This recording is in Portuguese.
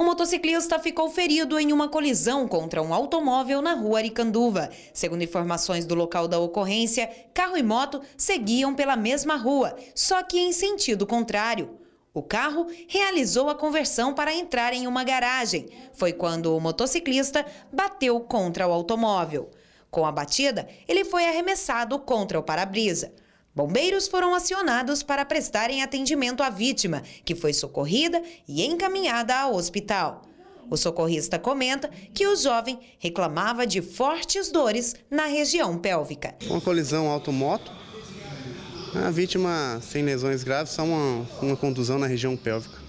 O motociclista ficou ferido em uma colisão contra um automóvel na rua Aricanduva. Segundo informações do local da ocorrência, carro e moto seguiam pela mesma rua, só que em sentido contrário. O carro realizou a conversão para entrar em uma garagem. Foi quando o motociclista bateu contra o automóvel. Com a batida, ele foi arremessado contra o para-brisa. Bombeiros foram acionados para prestarem atendimento à vítima, que foi socorrida e encaminhada ao hospital. O socorrista comenta que o jovem reclamava de fortes dores na região pélvica. Uma colisão automoto, a vítima sem lesões graves, só uma, uma contusão na região pélvica.